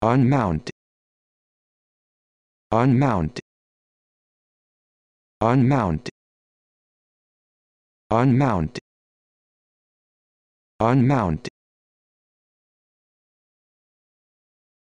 unmount unmount unmount unmount unmount